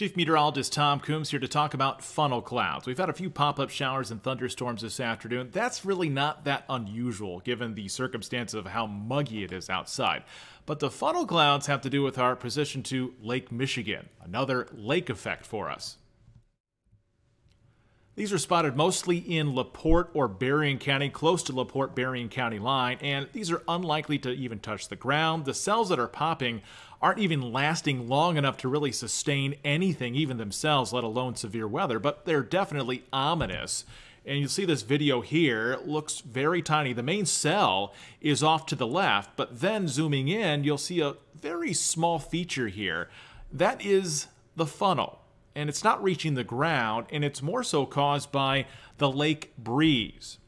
Chief Meteorologist Tom Coombs here to talk about funnel clouds. We've had a few pop-up showers and thunderstorms this afternoon. That's really not that unusual given the circumstance of how muggy it is outside. But the funnel clouds have to do with our position to Lake Michigan, another lake effect for us. These are spotted mostly in LaPorte or Berrien County, close to LaPorte Berrien County line, and these are unlikely to even touch the ground. The cells that are popping aren't even lasting long enough to really sustain anything, even themselves, let alone severe weather, but they're definitely ominous. And you will see this video here, looks very tiny. The main cell is off to the left, but then zooming in, you'll see a very small feature here. That is the funnel and it's not reaching the ground, and it's more so caused by the lake breeze.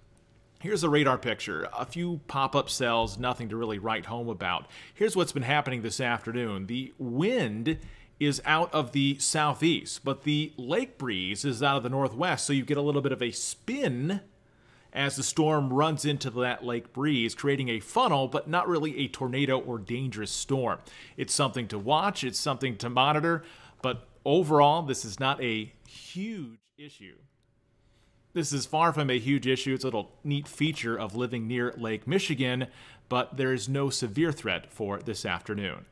Here's a radar picture. A few pop-up cells, nothing to really write home about. Here's what's been happening this afternoon. The wind is out of the southeast, but the lake breeze is out of the northwest, so you get a little bit of a spin as the storm runs into that lake breeze, creating a funnel, but not really a tornado or dangerous storm. It's something to watch, it's something to monitor, but overall, this is not a huge issue. This is far from a huge issue. It's a little neat feature of living near Lake Michigan, but there is no severe threat for this afternoon.